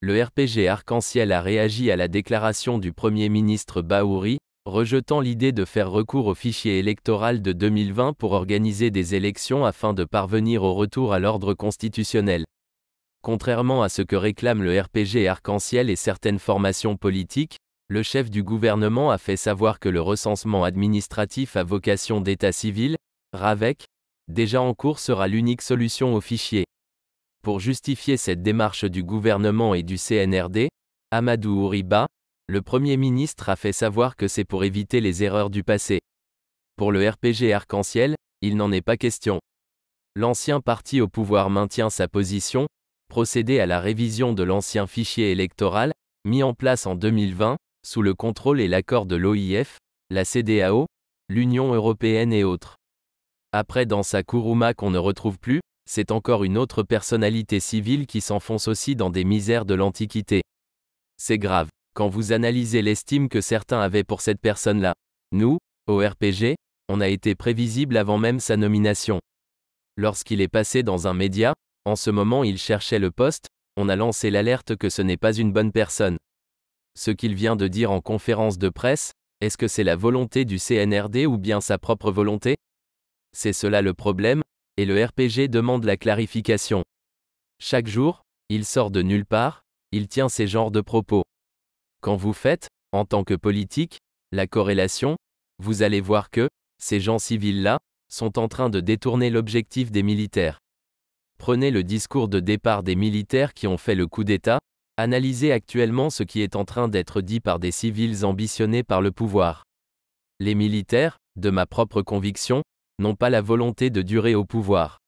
le RPG Arc-en-Ciel a réagi à la déclaration du Premier ministre Baouri, rejetant l'idée de faire recours au fichier électoral de 2020 pour organiser des élections afin de parvenir au retour à l'ordre constitutionnel. Contrairement à ce que réclame le RPG Arc-en-Ciel et certaines formations politiques, le chef du gouvernement a fait savoir que le recensement administratif à vocation d'état civil, RAVEC, déjà en cours sera l'unique solution au fichier. Pour justifier cette démarche du gouvernement et du CNRD, Amadou Ouriba, le Premier ministre a fait savoir que c'est pour éviter les erreurs du passé. Pour le RPG arc-en-ciel, il n'en est pas question. L'ancien parti au pouvoir maintient sa position, procéder à la révision de l'ancien fichier électoral, mis en place en 2020, sous le contrôle et l'accord de l'OIF, la CDAO, l'Union européenne et autres. Après dans sa Kuruma qu'on ne retrouve plus, c'est encore une autre personnalité civile qui s'enfonce aussi dans des misères de l'Antiquité. C'est grave, quand vous analysez l'estime que certains avaient pour cette personne-là. Nous, au RPG, on a été prévisible avant même sa nomination. Lorsqu'il est passé dans un média, en ce moment il cherchait le poste, on a lancé l'alerte que ce n'est pas une bonne personne. Ce qu'il vient de dire en conférence de presse, est-ce que c'est la volonté du CNRD ou bien sa propre volonté C'est cela le problème, et le RPG demande la clarification. Chaque jour, il sort de nulle part, il tient ces genres de propos. Quand vous faites, en tant que politique, la corrélation, vous allez voir que, ces gens civils-là, sont en train de détourner l'objectif des militaires. Prenez le discours de départ des militaires qui ont fait le coup d'État, analysez actuellement ce qui est en train d'être dit par des civils ambitionnés par le pouvoir. Les militaires, de ma propre conviction, n'ont pas la volonté de durer au pouvoir.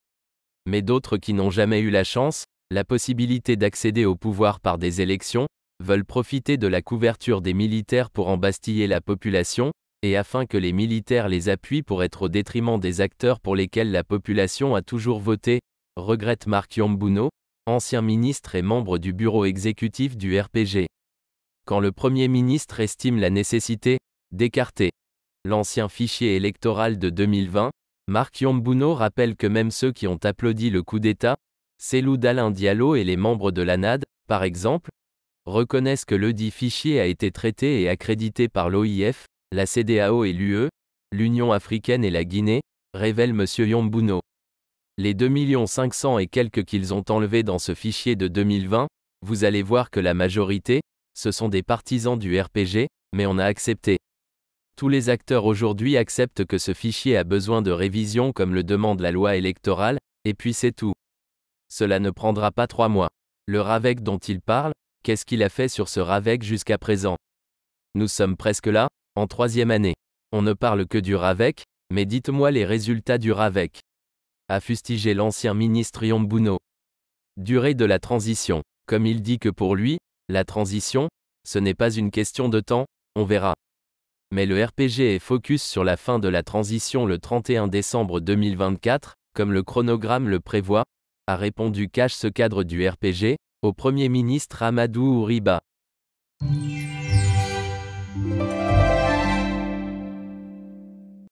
Mais d'autres qui n'ont jamais eu la chance, la possibilité d'accéder au pouvoir par des élections, veulent profiter de la couverture des militaires pour embastiller la population, et afin que les militaires les appuient pour être au détriment des acteurs pour lesquels la population a toujours voté, regrette Marc Yombouno, ancien ministre et membre du bureau exécutif du RPG. Quand le Premier ministre estime la nécessité d'écarter l'ancien fichier électoral de 2020, Marc Yombouno rappelle que même ceux qui ont applaudi le coup d'État, Célou d'Alain Diallo et les membres de l'ANAD, par exemple, reconnaissent que ledit fichier a été traité et accrédité par l'OIF, la CDAO et l'UE, l'Union africaine et la Guinée, révèle M. Yombouno. Les 2 500 et quelques qu'ils ont enlevés dans ce fichier de 2020, vous allez voir que la majorité, ce sont des partisans du RPG, mais on a accepté. Tous les acteurs aujourd'hui acceptent que ce fichier a besoin de révision comme le demande la loi électorale, et puis c'est tout. Cela ne prendra pas trois mois. Le Ravec dont il parle, qu'est-ce qu'il a fait sur ce Ravec jusqu'à présent Nous sommes presque là, en troisième année. On ne parle que du Ravec, mais dites-moi les résultats du Ravec. A fustigé l'ancien ministre Yombouno. Durée de la transition. Comme il dit que pour lui, la transition, ce n'est pas une question de temps, on verra mais le RPG est focus sur la fin de la transition le 31 décembre 2024, comme le chronogramme le prévoit, a répondu Cash ce cadre du RPG, au Premier ministre Amadou Ouriba.